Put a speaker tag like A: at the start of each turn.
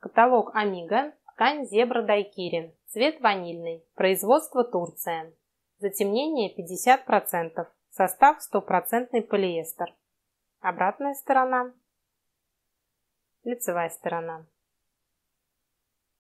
A: Каталог Амиго, ткань зебра дайкири, цвет ванильный, производство Турция. Затемнение 50%, состав 100% полиэстер. Обратная сторона. Лицевая сторона.